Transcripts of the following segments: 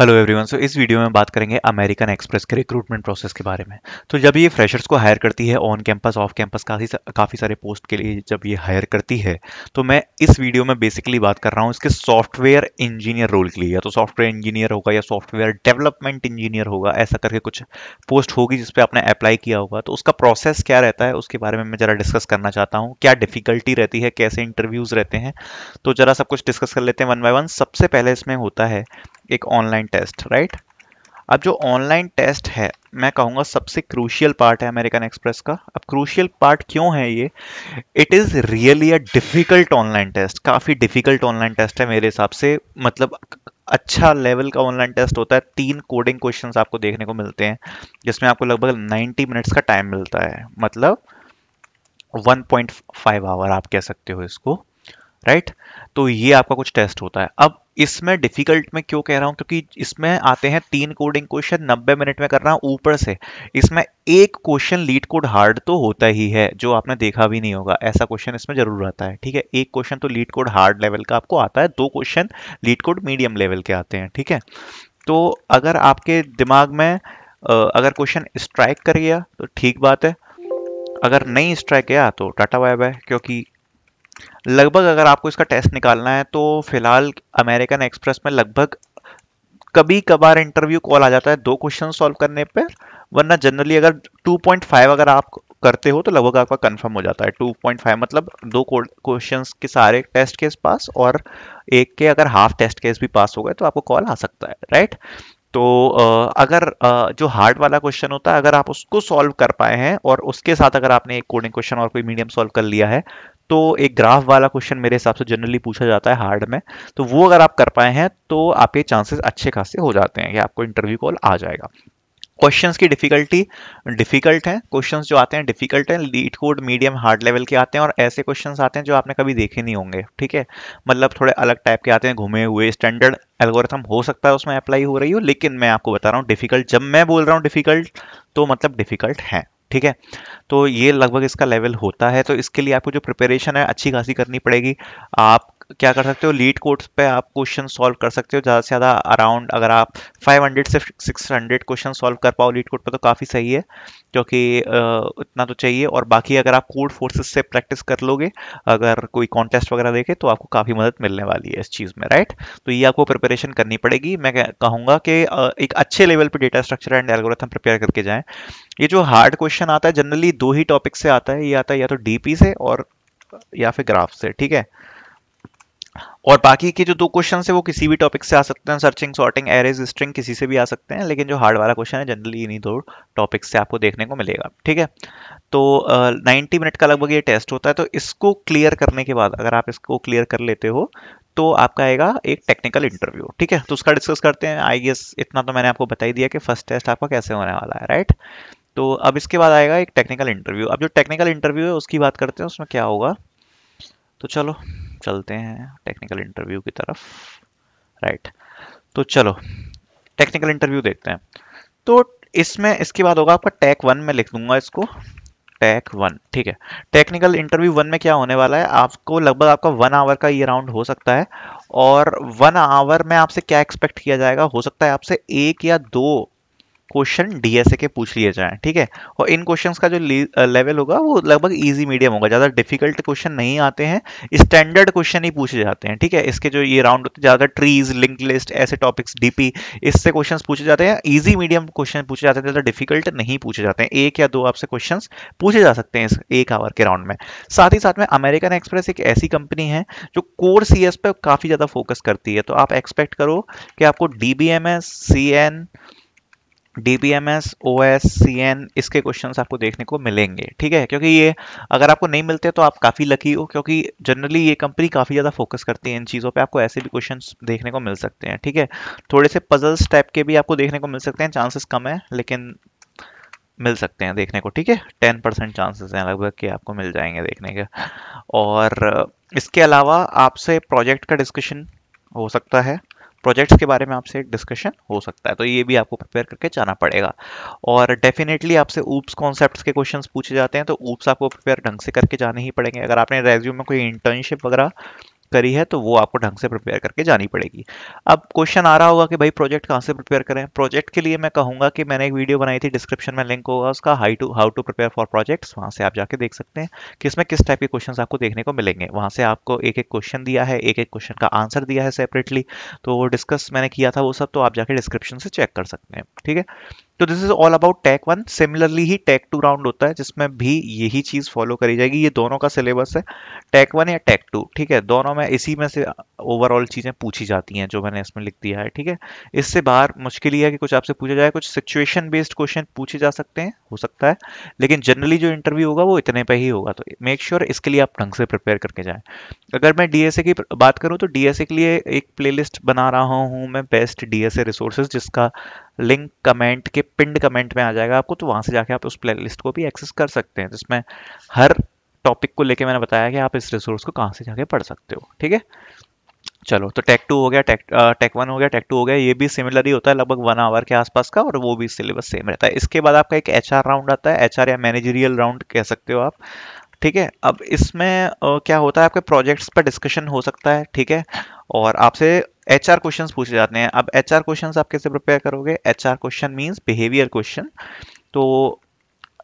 hello everyone so इस video में बात करेंगे अमेरिकन एक्सप्रेस के रिक्रूटमेंट प्रोसेस के बारे में तो जब ये फ्रेशर्स को हायर करती है ऑन कैंपस ऑफ कैंपस काफ़ी काफ़ी सारे पोस्ट के लिए जब ये हायर करती है तो मैं इस वीडियो में बेसिकली बात कर रहा हूँ इसके सॉफ्टवेयर इंजीनियर रोल के लिए या तो सॉफ्टवेयर इंजीनियर होगा या सॉफ्टवेयर डेवलपमेंट इंजीनियर होगा ऐसा करके कुछ पोस्ट होगी जिसपे आपने अप्लाई किया होगा तो उसका प्रोसेस क्या रहता है उसके बारे में मैं ज़रा डिस्कस करना चाहता हूँ क्या डिफिकल्टी रहती है कैसे इंटरव्यूज़ रहते हैं तो ज़रा सब कुछ डिस्कस कर लेते हैं वन बाय वन सबसे पहले इसमें होता है एक ऑनलाइन टेस्ट राइट अब जो ऑनलाइन टेस्ट है मैं कहूँगा सबसे क्रूशियल पार्ट है अमेरिकन एक्सप्रेस का अब क्रूशियल पार्ट क्यों है ये it is really a difficult online test काफ़ी डिफ़िकल्ट ऑनलाइन टेस्ट है मेरे हिसाब से मतलब अच्छा लेवल का ऑनलाइन टेस्ट होता है तीन कोडिंग क्वेश्चंस आपको देखने को मिलते हैं जिसमें आपको लगभग 90 मिनट्स का टाइम मिलता है मतलब 1.5 आवर आप कह सकते हो इसको राइट तो ये आपका कुछ टेस्ट होता है अब इसमें डिफिकल्ट में क्यों कह रहा हूँ क्योंकि इसमें आते हैं तीन कोडिंग क्वेश्चन 90 मिनट में कर रहा हूँ ऊपर से इसमें एक क्वेश्चन लीड कोड हार्ड तो होता ही है जो आपने देखा भी नहीं होगा ऐसा क्वेश्चन इसमें जरूर आता है ठीक है एक क्वेश्चन तो लीड कोड हार्ड लेवल का आपको आता है दो question LeetCode medium level के आते हैं ठीक है तो अगर आपके दिमाग में अगर क्वेश्चन स्ट्राइक कर गया तो ठीक बात है अगर नहीं स्ट्राइक गया तो टाटा वाइब है क्योंकि लगभग अगर आपको इसका टेस्ट निकालना है तो फिलहाल अमेरिकन एक्सप्रेस में लगभग कभी कभार इंटरव्यू कॉल आ जाता है दो क्वेश्चन सॉल्व करने पर वरना जनरली अगर 2.5 अगर आप करते हो तो लगभग आपका कंफर्म हो जाता है 2.5 मतलब दो क्वेश्चंस के सारे टेस्ट केस पास और एक के अगर हाफ टेस्ट केस भी पास हो गए तो आपको कॉल आ सकता है राइट तो अगर जो हार्ड वाला क्वेश्चन होता है अगर आप उसको सॉल्व कर पाए हैं और उसके साथ अगर आपने एक कोडिंग क्वेश्चन और कोई मीडियम सॉल्व कर लिया है तो एक ग्राफ वाला क्वेश्चन मेरे हिसाब से जनरली पूछा जाता है हार्ड में तो वो अगर आप कर पाए हैं तो आपके चांसेस अच्छे खासे हो जाते हैं कि आपको इंटरव्यू कॉल आ जाएगा क्वेश्चंस की डिफिकल्टी डिफिकल्ट हैं क्वेश्चंस जो आते हैं डिफिकल्ट हैं LeetCode medium hard level के आते हैं और ऐसे क्वेश्चंस आते हैं जो आपने कभी देखे नहीं होंगे ठीक है मतलब थोड़े अलग टाइप के आते हैं घूमे हुए स्टैंडर्ड एल्गोरिथम हो सकता है उसमें अप्लाई हो रही हो लेकिन मैं आपको बता रहा हूँ डिफिकल्ट जब मैं बोल रहा हूँ डिफिकल्ट तो मतलब डिफिकल्ट है ठीक है तो ये लगभग इसका लेवल होता है तो इसके लिए आपको जो प्रिपरेशन है अच्छी खासी करनी पड़ेगी आप क्या कर सकते हो लीड कोर्ट्स पे आप क्वेश्चन सॉल्व कर सकते हो ज़्यादा से ज़्यादा अराउंड अगर आप 500 से 600 क्वेश्चन सॉल्व कर पाओ लीड कोड पे तो काफ़ी सही है क्योंकि इतना तो चाहिए और बाकी अगर आप कोड फोर्सेस से प्रैक्टिस कर लोगे अगर कोई कॉन्टेस्ट वगैरह देखे तो आपको काफ़ी मदद मिलने वाली है इस चीज़ में राइट तो ये आपको प्रिपरेशन करनी पड़ेगी मैं कहूँगा कि एक अच्छे लेवल पर data structure and algorithm prepare करके जाएँ ये जो हार्ड क्वेश्चन आता है जनरली दो ही टॉपिक से आता है ये आता है या तो डी से और या फिर ग्राफ से ठीक है और बाकी के जो दो क्वेश्चन है वो किसी भी टॉपिक से आ सकते हैं सर्चिंग सॉर्टिंग एरेज स्ट्रिंग किसी से भी आ सकते हैं लेकिन जो हार्ड वाला क्वेश्चन है जनरली इन्हीं दो टॉपिक से आपको देखने को मिलेगा ठीक है तो नाइन्टी मिनट का लगभग ये टेस्ट होता है तो इसको क्लियर करने के बाद अगर आप इसको क्लियर कर लेते हो तो आपका आएगा एक टेक्निकल इंटरव्यू ठीक है तो उसका डिस्कस करते हैं आई गेस इतना तो मैंने आपको बता ही दिया कि फर्स्ट टेस्ट आपका कैसे होने वाला है राइट तो अब इसके बाद आएगा एक टेक्निकल इंटरव्यू अब जो टेक्निकल इंटरव्यू है उसकी बात करते हैं उसमें क्या होगा तो चलो चलते हैं टेक्निकल इंटरव्यू की तरफ राइट तो चलो टेक्निकल इंटरव्यू देखते हैं तो इसमें इसके बाद होगा आपका टैक वन में लिख दूंगा इसको टैक वन ठीक है टेक्निकल इंटरव्यू वन में क्या होने वाला है आपको लगभग आपका वन आवर का ये राउंड हो सकता है और वन आवर में आपसे क्या एक्सपेक्ट किया जाएगा हो सकता है आपसे एक या दो क्वेश्चन डीएसए के पूछ लिए जाएं ठीक है और इन क्वेश्चंस का जो लेवल होगा वो लगभग इजी मीडियम होगा ज़्यादा डिफिकल्ट क्वेश्चन नहीं आते हैं स्टैंडर्ड क्वेश्चन ही पूछे जाते हैं ठीक है इसके जो ये राउंड होते हैं ज़्यादा ट्रीज लिंक लिस्ट ऐसे टॉपिक्स डीपी इससे क्वेश्चन पूछे जाते हैं ईजी मीडियम क्वेश्चन पूछे जाते हैं ज़्यादा डिफिकल्ट नहीं पूछे जाते हैं एक या दो आपसे क्वेश्चन पूछे जा सकते हैं इस एक आवर के राउंड में साथ ही साथ में अमेरिकन एक्सप्रेस एक ऐसी कंपनी है जो कोर सी पे काफ़ी ज़्यादा फोकस करती है तो आप एक्सपेक्ट करो कि आपको D B M S C N DBMS, O S C N इसके क्वेश्चन आपको देखने को मिलेंगे ठीक है क्योंकि ये अगर आपको नहीं मिलते तो आप काफ़ी लकी हो क्योंकि जनरली ये कंपनी काफ़ी ज़्यादा फोकस करती है इन चीज़ों पे आपको ऐसे भी क्वेश्चन देखने को मिल सकते हैं ठीक है थोड़े से पजल्स टाइप के भी आपको देखने को मिल सकते हैं चांसेस कम है लेकिन मिल सकते हैं देखने को ठीक है टेन परसेंट चांसेस हैं लगभग कि आपको मिल जाएंगे देखने के और इसके अलावा आपसे प्रोजेक्ट का डिस्कशन हो सकता है प्रोजेक्ट्स के बारे में आपसे डिस्कशन हो सकता है तो ये भी आपको प्रिपेयर करके जाना पड़ेगा और डेफिनेटली आपसे ऊप्स कॉन्सेप्ट के क्वेश्चन पूछे जाते हैं तो ऊप्स आपको प्रिपेयर ढंग से करके जाने ही पड़ेंगे अगर आपने रेज्यूम में कोई इंटर्नशिप वगैरह करी है तो वो आपको ढंग से प्रिपेयर करके जानी पड़ेगी अब क्वेश्चन आ रहा होगा कि भाई प्रोजेक्ट कहाँ से प्रिपेयर करें प्रोजेक्ट के लिए मैं कहूँगा कि मैंने एक वीडियो बनाई थी डिस्क्रिप्शन में लिंक होगा उसका high to how to prepare for projects वहाँ से आप जाके देख सकते हैं कि इसमें किस टाइप के क्वेश्चन आपको देखने को मिलेंगे वहाँ से आपको एक एक क्वेश्चन दिया है एक एक क्वेश्चन का आंसर दिया है सेपरेटली तो वो डिस्कस मैंने किया था वो सब तो आप जाके डिस्क्रिप्शन से चेक कर सकते हैं ठीक है तो this is all about tech one similarly ही टैक टू राउंड होता है जिसमें भी यही चीज फॉलो करी जाएगी ये दोनों का सिलेबस है टैक वन या टैक टू ठीक है दोनों में इसी में से ओवरऑल चीजें पूछी जाती हैं जो मैंने इसमें लिख दिया है ठीक है इससे बाहर मुश्किल ही है कि कुछ आपसे पूछा जाए कुछ सिचुएशन बेस्ड क्वेश्चन पूछे जा सकते हैं हो सकता है लेकिन जनरली जो इंटरव्यू होगा वो इतने पर ही होगा तो मेक श्योर sure इसके लिए आप ढंग से प्रिपेयर करके जाए अगर मैं डीएसए की बात करूँ तो डीएसए के लिए एक प्लेलिस्ट बना रहा हूँ मैं बेस्ट डीएसए रिसोर्सेज जिसका लिंक कमेंट के पिंड कमेंट में आ जाएगा आपको तो वहां से जाके आप उस प्लेलिस्ट को भी एक्सेस कर सकते हैं जिसमें हर टॉपिक को लेके मैंने बताया कि आप इस रिसोर्स को कहाँ से जाके पढ़ सकते हो ठीक है चलो तो टेक टू हो गया टेक टेक वन हो गया टेक टू हो गया ये भी सिमिलर ही होता है लगभग वन आवर के आसपास का और वो भी सिलेबस सेम रहता है इसके बाद आपका एक एच राउंड आता है एच या मैनेजरियल राउंड कह सकते हो आप ठीक है अब इसमें क्या होता है आपके प्रोजेक्ट्स पर डिस्कशन हो सकता है ठीक है और आपसे एच आर क्वेश्चन पूछे जाते हैं अब एच आर क्वेश्चन आप कैसे प्रिपेयर करोगे H R question means behaviour question तो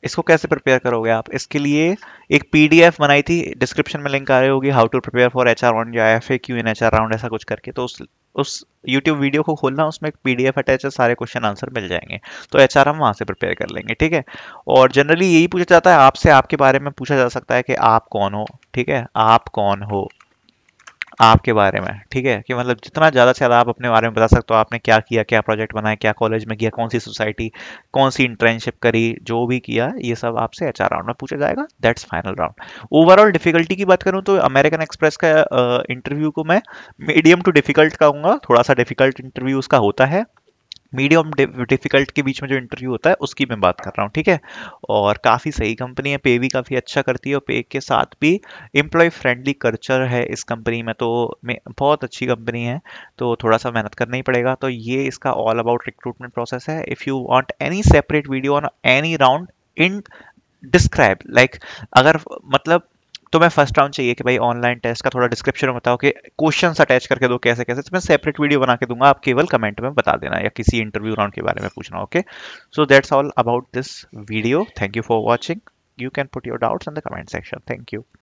इसको कैसे प्रिपेयर करोगे आप इसके लिए एक पीडीएफ बनाई थी डिस्क्रिप्शन में लिंक आ रही होगी how to prepare for H R on या F A Q in H R round ऐसा कुछ करके तो उस उस यूट्यूब वीडियो को खोलना उसमें एक पीडीएफ अटैच है सारे क्वेश्चन आंसर मिल जाएंगे तो एच हम वहाँ से प्रिपेयर कर लेंगे ठीक है और जनरली यही पूछा जाता है आपसे आपके बारे में पूछा जा सकता है कि आप कौन हो ठीक है आप कौन हो आपके बारे में ठीक है कि मतलब जितना ज़्यादा से ज़्यादा आप अपने बारे में बता सकते हो आपने क्या किया क्या प्रोजेक्ट बनाया क्या कॉलेज में किया कौन सी सोसाइटी कौन सी इंटर्नशिप करी जो भी किया ये सब आपसे एच राउंड में पूछा जाएगा that's final round overall difficulty की बात करूँ तो अमेरिकन एक्सप्रेस का इंटरव्यू को मैं मीडियम टू डिफिकल्ट कहूँगा थोड़ा सा डिफिकल्ट इंटरव्यू उसका होता है मीडियम डिफिकल्ट के बीच में जो इंटरव्यू होता है उसकी मैं बात कर रहा हूँ ठीक है और काफ़ी सही कंपनी है पे भी काफ़ी अच्छा करती है और पे के साथ भी एम्प्लॉय फ्रेंडली कल्चर है इस कंपनी में तो बहुत अच्छी कंपनी है तो थोड़ा सा मेहनत करना ही पड़ेगा तो ये इसका ऑल अबाउट रिक्रूटमेंट प्रोसेस है if you want any separate video on any round in describe like अगर मतलब तो मैं फर्स्ट राउंड चाहिए कि भाई ऑनलाइन टेस्ट का थोड़ा डिस्क्रिप्शन में बताओ कि क्वेश्चन अटैच करके दो कैसे कैसे तो मैं सेपरेट वीडियो बना के दूंगा आप केवल कमेंट में बता देना या किसी इंटरव्यू राउंड के बारे में पूछना okay so that's all about this video thank you for watching you can put your doubts in the comment section thank you